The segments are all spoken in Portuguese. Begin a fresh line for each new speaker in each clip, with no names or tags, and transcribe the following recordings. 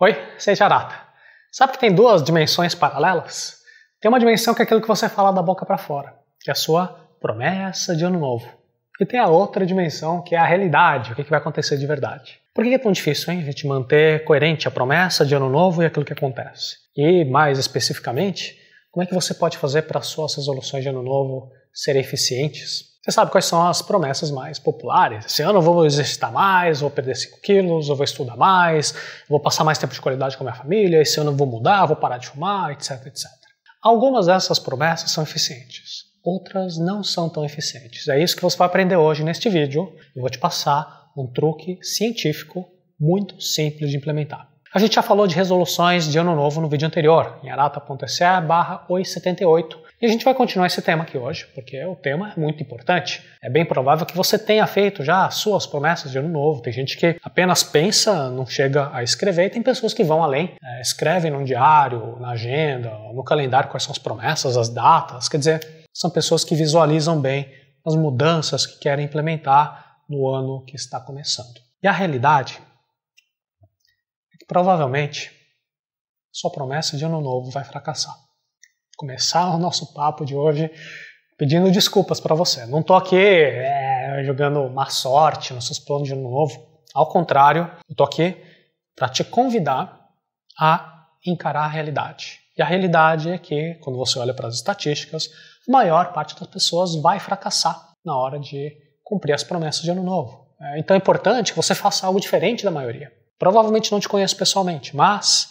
Oi, seja a data. Sabe que tem duas dimensões paralelas? Tem uma dimensão que é aquilo que você fala da boca para fora, que é a sua promessa de ano novo. E tem a outra dimensão, que é a realidade, o que, que vai acontecer de verdade. Por que é tão difícil, hein, a gente manter coerente a promessa de ano novo e aquilo que acontece? E, mais especificamente, como é que você pode fazer para suas resoluções de ano novo serem eficientes você sabe quais são as promessas mais populares. Esse assim, ano ah, eu vou exercitar mais, vou perder 5 quilos, eu vou estudar mais, vou passar mais tempo de qualidade com a minha família, esse ano eu vou mudar, vou parar de fumar, etc, etc. Algumas dessas promessas são eficientes, outras não são tão eficientes. É isso que você vai aprender hoje neste vídeo. Eu vou te passar um truque científico muito simples de implementar. A gente já falou de resoluções de ano novo no vídeo anterior, em arata.se barra 78 e a gente vai continuar esse tema aqui hoje, porque o tema é muito importante. É bem provável que você tenha feito já as suas promessas de ano novo. Tem gente que apenas pensa, não chega a escrever, e tem pessoas que vão além, é, escrevem num diário, na agenda, no calendário quais são as promessas, as datas. Quer dizer, são pessoas que visualizam bem as mudanças que querem implementar no ano que está começando. E a realidade provavelmente sua promessa de ano novo vai fracassar. Começar o nosso papo de hoje pedindo desculpas para você. Não estou aqui é, jogando má sorte nos seus planos de ano novo. Ao contrário, estou aqui para te convidar a encarar a realidade. E a realidade é que, quando você olha para as estatísticas, a maior parte das pessoas vai fracassar na hora de cumprir as promessas de ano novo. É, então é importante que você faça algo diferente da maioria. Provavelmente não te conheço pessoalmente, mas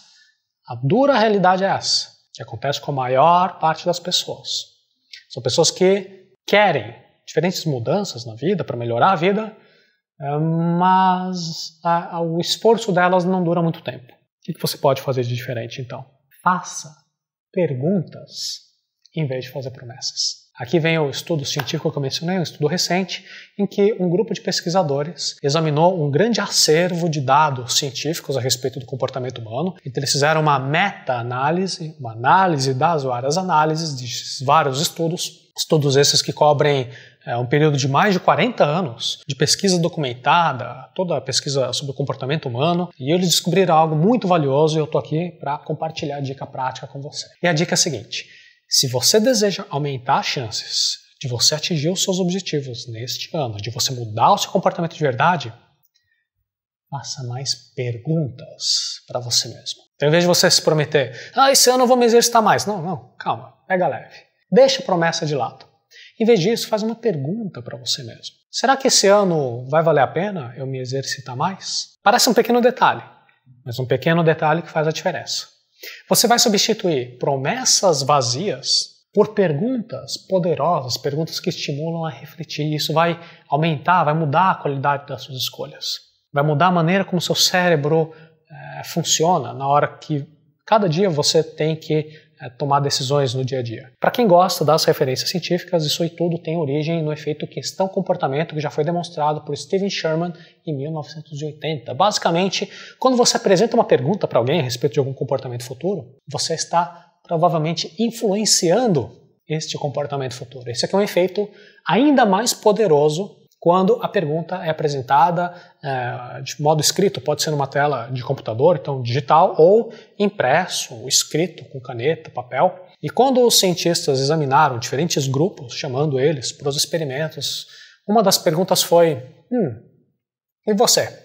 a dura realidade é essa, que acontece com a maior parte das pessoas. São pessoas que querem diferentes mudanças na vida para melhorar a vida, eh, mas o esforço delas não dura muito tempo. O que você pode fazer de diferente então? Faça perguntas em vez de fazer promessas. Aqui vem o estudo científico que eu mencionei, um estudo recente, em que um grupo de pesquisadores examinou um grande acervo de dados científicos a respeito do comportamento humano. Então, eles fizeram uma meta-análise, uma análise das várias análises de vários estudos, estudos esses que cobrem é um período de mais de 40 anos de pesquisa documentada, toda a pesquisa sobre o comportamento humano, e eles descobriram algo muito valioso e eu estou aqui para compartilhar a dica prática com você. E a dica é a seguinte: se você deseja aumentar as chances de você atingir os seus objetivos neste ano, de você mudar o seu comportamento de verdade, faça mais perguntas para você mesmo. Então, em vez de você se prometer, ah, esse ano eu vou me exercitar mais. Não, não, calma, pega leve. Deixa a promessa de lado. Em vez disso, faz uma pergunta para você mesmo. Será que esse ano vai valer a pena eu me exercitar mais? Parece um pequeno detalhe, mas um pequeno detalhe que faz a diferença. Você vai substituir promessas vazias por perguntas poderosas, perguntas que estimulam a refletir. Isso vai aumentar, vai mudar a qualidade das suas escolhas. Vai mudar a maneira como seu cérebro é, funciona na hora que cada dia você tem que é, tomar decisões no dia a dia. Para quem gosta das referências científicas, isso e tudo tem origem no efeito questão-comportamento que já foi demonstrado por Steven Sherman em 1980. Basicamente, quando você apresenta uma pergunta para alguém a respeito de algum comportamento futuro, você está provavelmente influenciando este comportamento futuro. Esse aqui é um efeito ainda mais poderoso quando a pergunta é apresentada é, de modo escrito, pode ser numa tela de computador, então digital, ou impresso, ou escrito com caneta, papel. E quando os cientistas examinaram diferentes grupos, chamando eles para os experimentos, uma das perguntas foi: Hum, e você?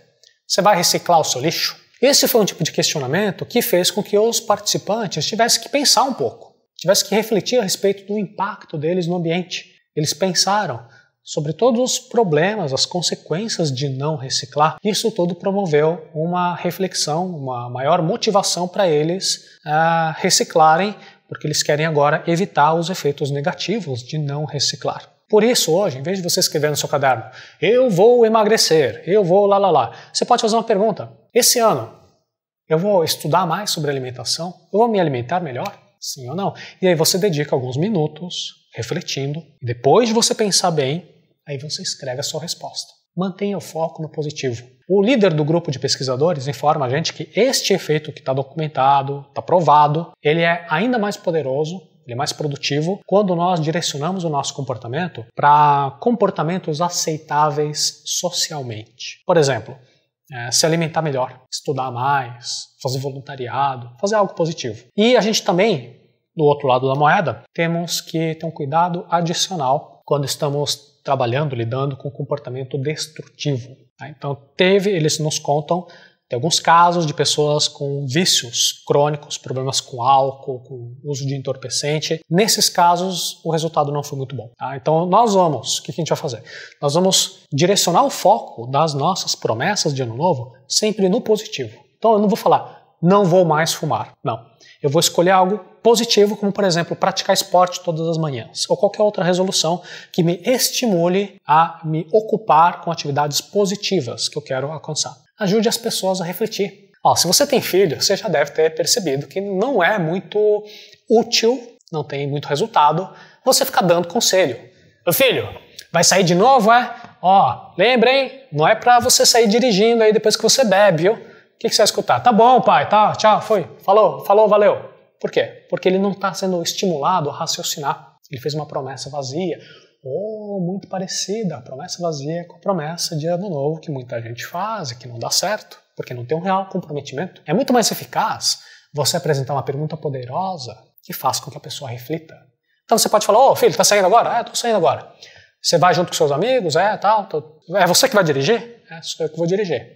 Você vai reciclar o seu lixo? Esse foi um tipo de questionamento que fez com que os participantes tivessem que pensar um pouco, tivessem que refletir a respeito do impacto deles no ambiente. Eles pensaram sobre todos os problemas, as consequências de não reciclar. Isso tudo promoveu uma reflexão, uma maior motivação para eles uh, reciclarem, porque eles querem agora evitar os efeitos negativos de não reciclar. Por isso, hoje, em vez de você escrever no seu caderno, eu vou emagrecer, eu vou lá lá lá, você pode fazer uma pergunta. Esse ano, eu vou estudar mais sobre alimentação? Eu vou me alimentar melhor? Sim ou não? E aí você dedica alguns minutos refletindo, depois de você pensar bem, Aí você escreve a sua resposta. Mantenha o foco no positivo. O líder do grupo de pesquisadores informa a gente que este efeito que está documentado, está provado, ele é ainda mais poderoso ele é mais produtivo quando nós direcionamos o nosso comportamento para comportamentos aceitáveis socialmente. Por exemplo, é, se alimentar melhor, estudar mais, fazer voluntariado, fazer algo positivo. E a gente também, do outro lado da moeda, temos que ter um cuidado adicional quando estamos trabalhando, lidando com comportamento destrutivo. Tá? Então, teve, eles nos contam tem alguns casos de pessoas com vícios crônicos, problemas com álcool, com uso de entorpecente. Nesses casos, o resultado não foi muito bom. Tá? Então, nós vamos, o que a gente vai fazer? Nós vamos direcionar o foco das nossas promessas de ano novo sempre no positivo. Então, eu não vou falar, não vou mais fumar. Não. Eu vou escolher algo positivo, como por exemplo praticar esporte todas as manhãs, ou qualquer outra resolução que me estimule a me ocupar com atividades positivas que eu quero alcançar. Ajude as pessoas a refletir. Ó, se você tem filho, você já deve ter percebido que não é muito útil, não tem muito resultado, você ficar dando conselho. Meu filho, vai sair de novo, é? Ó, lembrem, não é para você sair dirigindo aí depois que você bebe, viu? O que, que você vai escutar? Tá bom, pai, tá, tchau, foi, falou, falou, valeu. Por quê? Porque ele não está sendo estimulado a raciocinar. Ele fez uma promessa vazia, ou muito parecida, a promessa vazia com a promessa de ano novo que muita gente faz e que não dá certo, porque não tem um real comprometimento. É muito mais eficaz você apresentar uma pergunta poderosa que faz com que a pessoa reflita. Então você pode falar, ô oh, filho, tá saindo agora? É, tô saindo agora. Você vai junto com seus amigos? É, tal. Tô... É você que vai dirigir? É, sou eu que vou dirigir.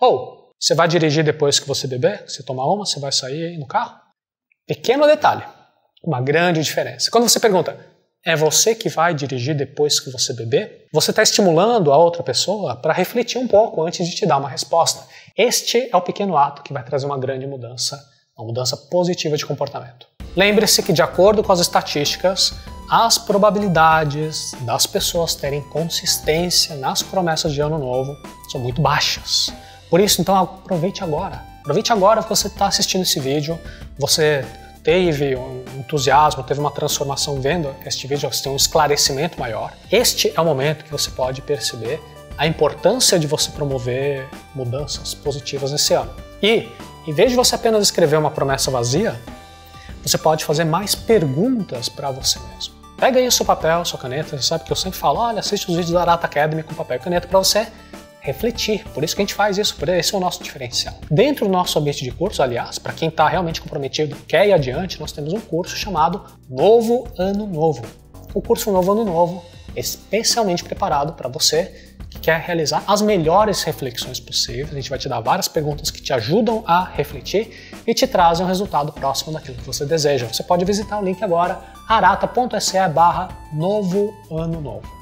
Ou, você vai dirigir depois que você beber? Você tomar uma, você vai sair no carro? Pequeno detalhe, uma grande diferença. Quando você pergunta, é você que vai dirigir depois que você beber? Você está estimulando a outra pessoa para refletir um pouco antes de te dar uma resposta. Este é o pequeno ato que vai trazer uma grande mudança, uma mudança positiva de comportamento. Lembre-se que, de acordo com as estatísticas, as probabilidades das pessoas terem consistência nas promessas de ano novo são muito baixas. Por isso, então, aproveite agora. Aproveite agora que você está assistindo esse vídeo, você teve um entusiasmo, teve uma transformação vendo este vídeo, você tem um esclarecimento maior. Este é o momento que você pode perceber a importância de você promover mudanças positivas nesse ano. E, em vez de você apenas escrever uma promessa vazia, você pode fazer mais perguntas para você mesmo. Pega aí o seu papel, sua caneta, você sabe que eu sempre falo, olha, assiste os vídeos da Arata Academy com papel e caneta para você refletir. Por isso que a gente faz isso, esse é o nosso diferencial. Dentro do nosso ambiente de curso, aliás, para quem está realmente comprometido, quer ir adiante, nós temos um curso chamado Novo Ano Novo. O curso Novo Ano Novo, especialmente preparado para você que quer realizar as melhores reflexões possíveis. A gente vai te dar várias perguntas que te ajudam a refletir e te trazem um resultado próximo daquilo que você deseja. Você pode visitar o link agora arata.se barra novo ano novo.